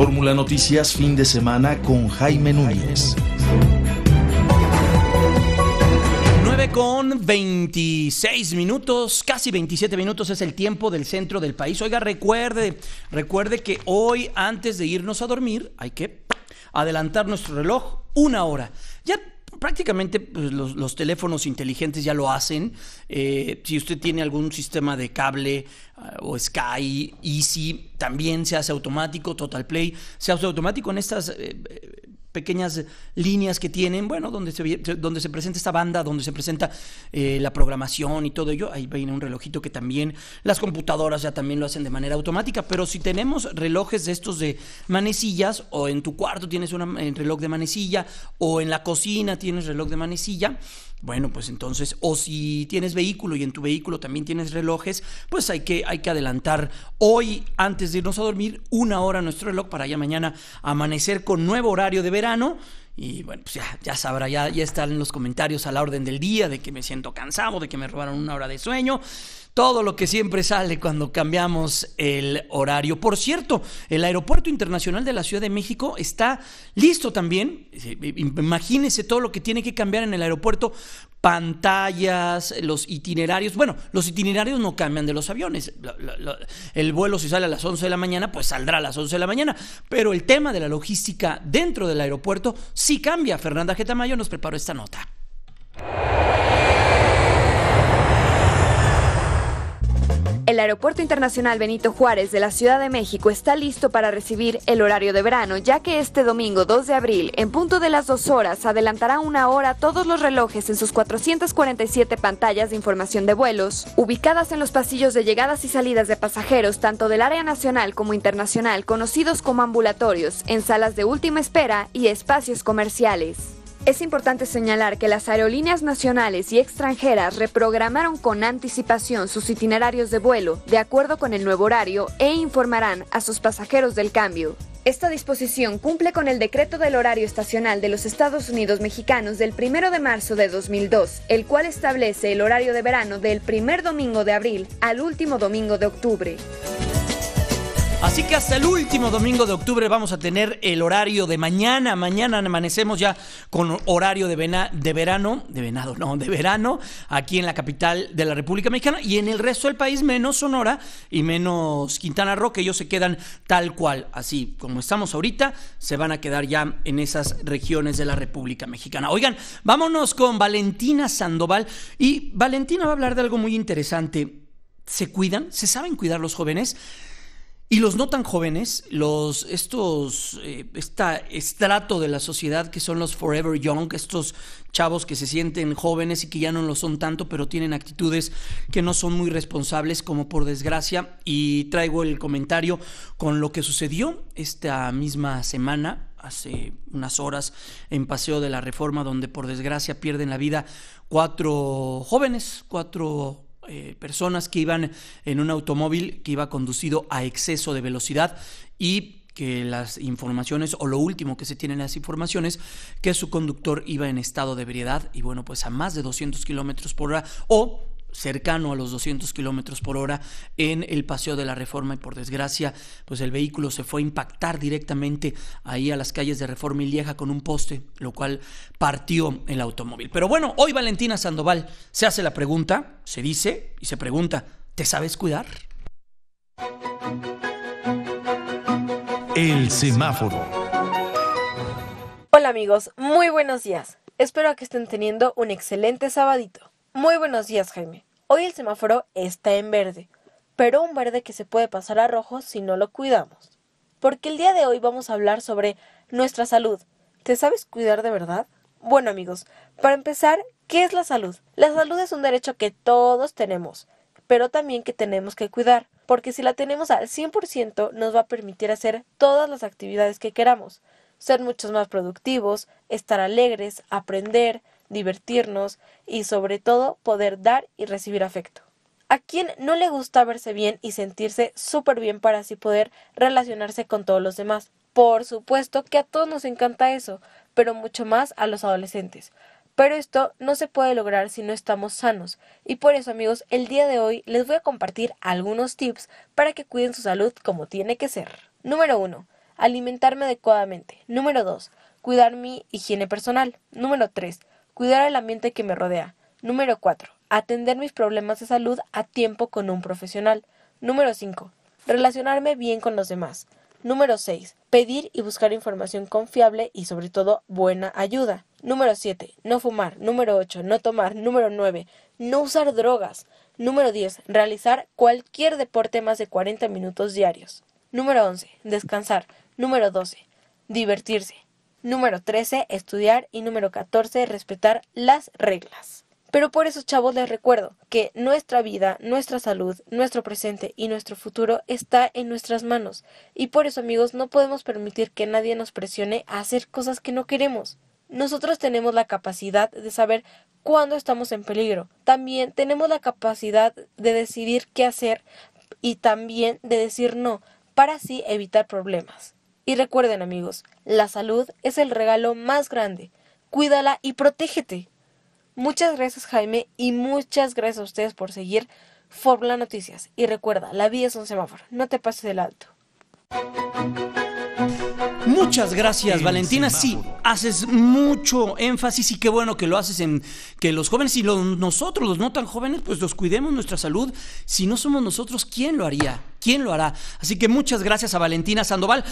Fórmula Noticias fin de semana con Jaime Núñez. 9 con 26 minutos, casi 27 minutos es el tiempo del centro del país. Oiga, recuerde, recuerde que hoy antes de irnos a dormir hay que adelantar nuestro reloj una hora. Ya prácticamente pues, los, teléfonos inteligentes ya lo hacen. Eh, si usted tiene algún sistema de cable ah, o Sky, Easy, también se hace automático, Total Play, se hace automático en estas eh, pequeñas líneas que tienen, bueno, donde se, donde se presenta esta banda, donde se presenta eh, la programación y todo ello. Ahí viene un relojito que también las computadoras ya también lo hacen de manera automática, pero si tenemos relojes de estos de manecillas, o en tu cuarto tienes un eh, reloj de manecilla, o en la cocina tienes reloj de manecilla, bueno, pues entonces, o si tienes vehículo y en tu vehículo también tienes relojes, pues hay que, hay que adelantar hoy, antes de irnos a dormir, una hora nuestro reloj para ya mañana amanecer con nuevo horario de verano y bueno, pues ya, ya sabrá, ya, ya están los comentarios a la orden del día de que me siento cansado, de que me robaron una hora de sueño. Todo lo que siempre sale cuando cambiamos el horario. Por cierto, el Aeropuerto Internacional de la Ciudad de México está listo también. imagínese todo lo que tiene que cambiar en el aeropuerto. Pantallas, los itinerarios. Bueno, los itinerarios no cambian de los aviones. El vuelo si sale a las 11 de la mañana, pues saldrá a las 11 de la mañana. Pero el tema de la logística dentro del aeropuerto si cambia. Fernanda Mayo nos preparó esta nota. Aeropuerto Internacional Benito Juárez de la Ciudad de México está listo para recibir el horario de verano, ya que este domingo 2 de abril, en punto de las 2 horas, adelantará una hora todos los relojes en sus 447 pantallas de información de vuelos, ubicadas en los pasillos de llegadas y salidas de pasajeros tanto del área nacional como internacional, conocidos como ambulatorios, en salas de última espera y espacios comerciales. Es importante señalar que las aerolíneas nacionales y extranjeras reprogramaron con anticipación sus itinerarios de vuelo de acuerdo con el nuevo horario e informarán a sus pasajeros del cambio. Esta disposición cumple con el decreto del horario estacional de los Estados Unidos mexicanos del 1 de marzo de 2002, el cual establece el horario de verano del primer domingo de abril al último domingo de octubre. Así que hasta el último domingo de octubre vamos a tener el horario de mañana. Mañana amanecemos ya con horario de, de verano, de venado, no, de verano, aquí en la capital de la República Mexicana y en el resto del país, menos Sonora y menos Quintana Roo, que ellos se quedan tal cual, así como estamos ahorita, se van a quedar ya en esas regiones de la República Mexicana. Oigan, vámonos con Valentina Sandoval y Valentina va a hablar de algo muy interesante. ¿Se cuidan? ¿Se saben cuidar los jóvenes? Y los no tan jóvenes, los, estos, eh, esta estrato de la sociedad que son los forever young, estos chavos que se sienten jóvenes y que ya no lo son tanto, pero tienen actitudes que no son muy responsables, como por desgracia. Y traigo el comentario con lo que sucedió esta misma semana, hace unas horas, en Paseo de la Reforma, donde por desgracia pierden la vida cuatro jóvenes, cuatro eh, personas que iban en un automóvil que iba conducido a exceso de velocidad y que las informaciones o lo último que se tienen las informaciones que su conductor iba en estado de ebriedad y bueno pues a más de 200 kilómetros por hora o cercano a los 200 kilómetros por hora en el Paseo de la Reforma y por desgracia pues el vehículo se fue a impactar directamente ahí a las calles de Reforma y Lieja con un poste lo cual partió el automóvil pero bueno hoy Valentina Sandoval se hace la pregunta se dice y se pregunta ¿te sabes cuidar? El semáforo Hola amigos muy buenos días espero que estén teniendo un excelente sabadito muy buenos días, Jaime. Hoy el semáforo está en verde, pero un verde que se puede pasar a rojo si no lo cuidamos. Porque el día de hoy vamos a hablar sobre nuestra salud. ¿Te sabes cuidar de verdad? Bueno, amigos, para empezar, ¿qué es la salud? La salud es un derecho que todos tenemos, pero también que tenemos que cuidar, porque si la tenemos al 100% nos va a permitir hacer todas las actividades que queramos, ser muchos más productivos, estar alegres, aprender, divertirnos y sobre todo poder dar y recibir afecto. ¿A quién no le gusta verse bien y sentirse súper bien para así poder relacionarse con todos los demás? Por supuesto que a todos nos encanta eso, pero mucho más a los adolescentes. Pero esto no se puede lograr si no estamos sanos. Y por eso amigos, el día de hoy les voy a compartir algunos tips para que cuiden su salud como tiene que ser. Número 1. Alimentarme adecuadamente. Número 2. Cuidar mi higiene personal. Número 3. Cuidar el ambiente que me rodea. Número 4. Atender mis problemas de salud a tiempo con un profesional. Número 5. Relacionarme bien con los demás. Número 6. Pedir y buscar información confiable y sobre todo buena ayuda. Número 7. No fumar. Número 8. No tomar. Número 9. No usar drogas. Número 10. Realizar cualquier deporte más de 40 minutos diarios. Número 11. Descansar. Número 12. Divertirse número 13 estudiar y número 14 respetar las reglas. Pero por eso, chavos, les recuerdo que nuestra vida, nuestra salud, nuestro presente y nuestro futuro está en nuestras manos. Y por eso, amigos, no podemos permitir que nadie nos presione a hacer cosas que no queremos. Nosotros tenemos la capacidad de saber cuándo estamos en peligro. También tenemos la capacidad de decidir qué hacer y también de decir no, para así evitar problemas. Y recuerden amigos, la salud es el regalo más grande. Cuídala y protégete. Muchas gracias Jaime y muchas gracias a ustedes por seguir Fórmula Noticias. Y recuerda, la vida es un semáforo, no te pases del alto. Muchas gracias, Valentina. Sí, haces mucho énfasis y qué bueno que lo haces en que los jóvenes y nosotros, los no tan jóvenes, pues los cuidemos nuestra salud. Si no somos nosotros, ¿quién lo haría? ¿Quién lo hará? Así que muchas gracias a Valentina Sandoval.